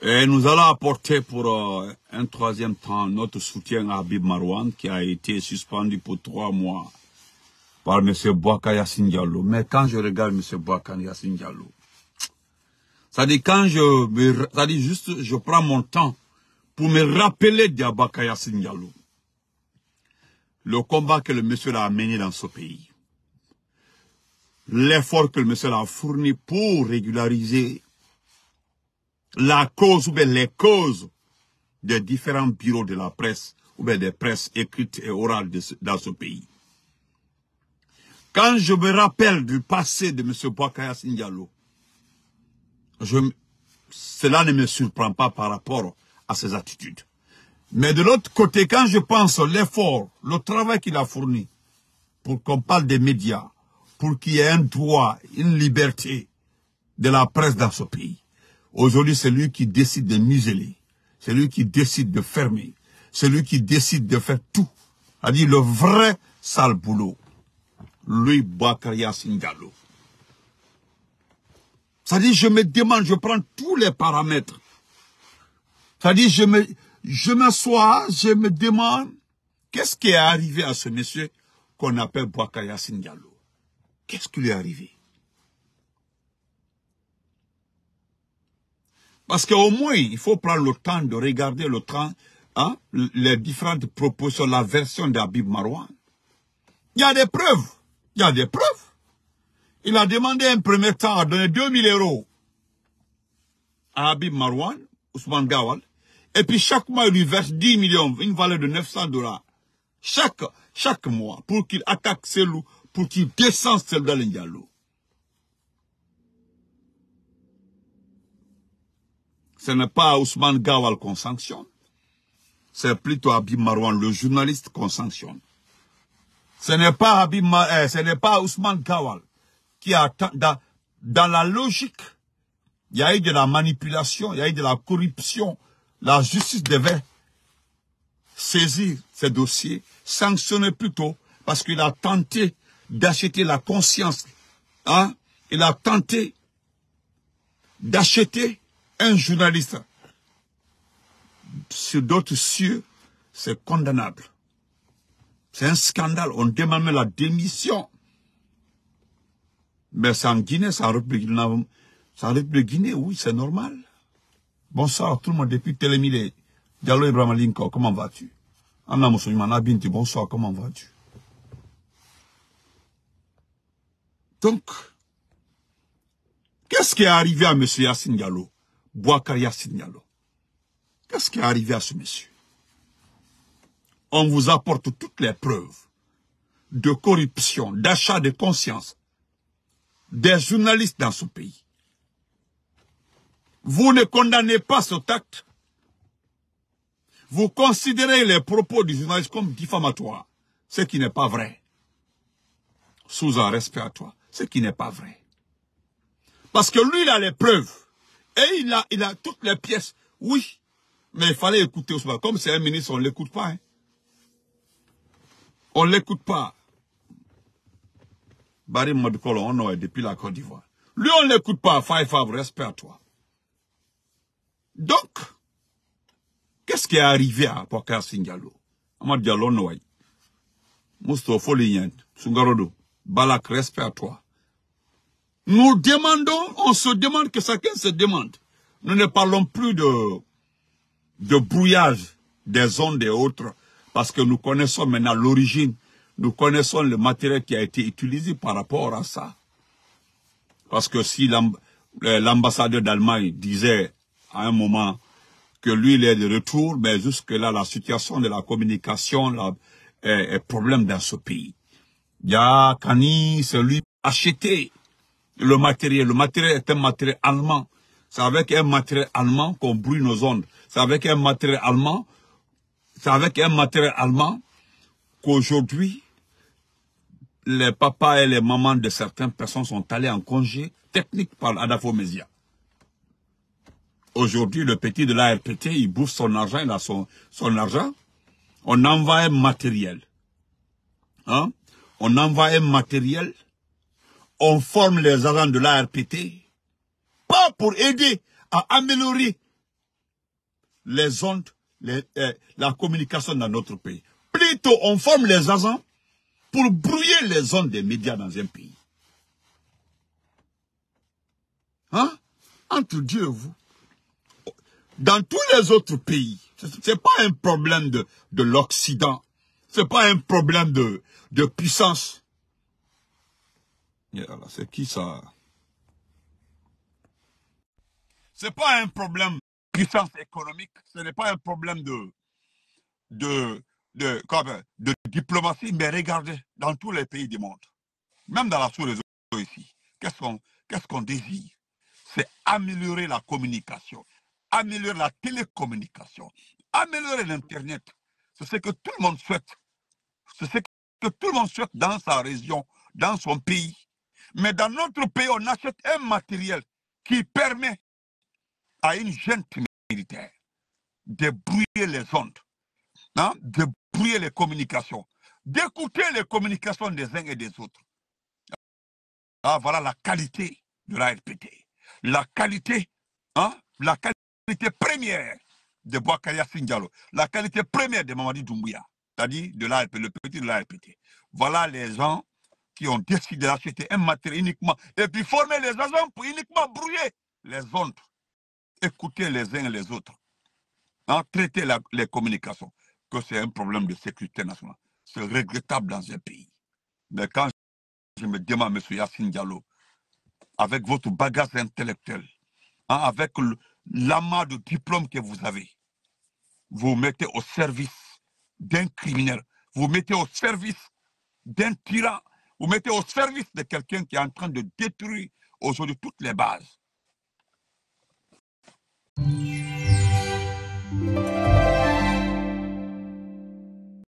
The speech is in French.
Et nous allons apporter pour euh, un troisième temps notre soutien à Habib Marouane qui a été suspendu pour trois mois par M. Boaka Yassine Diallo. Mais quand je regarde M. Boaka Yassine Diallo, ça dit quand je, ça dit juste, je prends mon temps pour me rappeler d'Abaka Yassine Diallo. Le combat que le monsieur a mené dans ce pays. L'effort que le monsieur a fourni pour régulariser la cause ou bien les causes des différents bureaux de la presse ou bien des presses écrites et orales dans ce pays. Quand je me rappelle du passé de M. Boakaya Sindialo, cela ne me surprend pas par rapport à ses attitudes. Mais de l'autre côté, quand je pense l'effort, le travail qu'il a fourni pour qu'on parle des médias, pour qu'il y ait un droit, une liberté de la presse dans ce pays, Aujourd'hui, c'est lui qui décide de museler. C'est lui qui décide de fermer. C'est lui qui décide de faire tout. à dit le vrai sale boulot. Lui, Bakaria Singalo. Ça dit, je me demande, je prends tous les paramètres. Ça dit, je me, je m'assois, je me demande, qu'est-ce qui est arrivé à ce monsieur qu'on appelle Bouakaya Singalo? Qu'est-ce qui lui est arrivé? Parce qu'au moins, il faut prendre le temps de regarder le temps, hein, les différentes propositions, la version d'Abib Marouane. Il y a des preuves. Il y a des preuves. Il a demandé un premier temps à donner 2000 euros à Abib Marwan, Ousmane Gawal. Et puis chaque mois, il lui verse 10 millions, une valeur de 900 dollars. Chaque, chaque mois, pour qu'il attaque loups, pour qu'il descende celle d'Alain ce n'est pas Ousmane Gawal qu'on sanctionne. C'est plutôt Habib Marwan, le journaliste qu'on sanctionne. Ce n'est pas Habib eh, ce n'est pas Ousmane Gawal qui a dans, dans la logique, il y a eu de la manipulation, il y a eu de la corruption. La justice devait saisir ces dossiers, sanctionner plutôt, parce qu'il a tenté d'acheter la conscience. Hein. Il a tenté d'acheter un journaliste sur d'autres cieux, c'est condamnable. C'est un scandale. On demande la démission. Mais c'est en Guinée, c'est en République, de Guinée, oui, c'est normal. Bonsoir tout le monde depuis Télémilé. Diallo Ibrahim Linko, comment vas-tu Anna bonsoir, comment vas-tu Donc, qu'est-ce qui est arrivé à M. Yassine Diallo Boakaria Signalo. Qu'est-ce qui est arrivé à ce monsieur On vous apporte toutes les preuves de corruption, d'achat de conscience des journalistes dans ce pays. Vous ne condamnez pas ce tact. Vous considérez les propos du journaliste comme diffamatoires, ce qui n'est pas vrai. Sous un respect à toi, ce qui n'est pas vrai. Parce que lui, il a les preuves. Et il a, il a toutes les pièces. Oui. Mais il fallait écouter Ousmane. Comme c'est un ministre, on ne l'écoute pas. Hein. On ne l'écoute pas. Barry Modkolo, on est depuis la Côte d'Ivoire. Lui, on ne l'écoute pas. Five Favre, respect toi. Donc, qu'est-ce qui est arrivé à Pokar Singalo Amad Diallo, Noaï. Moustofo Lignan, Sungarodo, Balak, respect à toi. Nous demandons, on se demande que chacun se demande. Nous ne parlons plus de, de brouillage des uns des autres parce que nous connaissons maintenant l'origine. Nous connaissons le matériel qui a été utilisé par rapport à ça. Parce que si l'ambassadeur d'Allemagne disait à un moment que lui, il est de retour, mais jusque-là, la situation de la communication est, problème dans ce pays. Il y a Kani, lui acheté le matériel. Le matériel est un matériel allemand. C'est avec un matériel allemand qu'on brûle nos ondes. C'est avec un matériel allemand, c'est avec un matériel allemand qu'aujourd'hui, les papas et les mamans de certaines personnes sont allés en congé technique par Mesia. Aujourd'hui, le petit de la RPT, il bouffe son argent, il a son, son argent. On envoie un matériel. Hein? On envoie un matériel on forme les agents de l'ARPT, pas pour aider à améliorer les ondes, euh, la communication dans notre pays. Plutôt, on forme les agents pour brouiller les ondes des médias dans un pays. Hein? Entre Dieu et vous. Dans tous les autres pays, c'est pas un problème de, l'Occident, l'Occident. C'est pas un problème de, de puissance. C'est qui ça C'est pas un problème de puissance économique, ce n'est pas un problème de, de, de, de diplomatie, mais regardez, dans tous les pays du monde, même dans la sous-région ici, qu'est-ce qu'on désire C'est améliorer la communication, améliorer la télécommunication, améliorer l'Internet. C'est ce que tout le monde souhaite. C'est ce que tout le monde souhaite dans sa région, dans son pays. Mais dans notre pays, on achète un matériel qui permet à une jeune militaire de brouiller les ondes, hein, de brouiller les communications, d'écouter les communications des uns et des autres. Ah, voilà la qualité de la RPT. La qualité, hein, la qualité première de Boakaya Singalo, la qualité première de Mamadi Doumbouya, c'est-à-dire de RPT, le petit de RPT. Voilà les gens qui ont décidé d'acheter un matériel uniquement et puis former les agents pour uniquement brouiller les autres. Écouter les uns et les autres. Hein, traiter les communications. Que c'est un problème de sécurité nationale. C'est regrettable dans un pays. Mais quand je me demande, M. Yassine Diallo, avec votre bagage intellectuel, hein, avec l'amas de diplôme que vous avez, vous mettez au service d'un criminel, vous mettez au service d'un tyran, vous mettez au service de quelqu'un qui est en train de détruire aujourd'hui toutes les bases.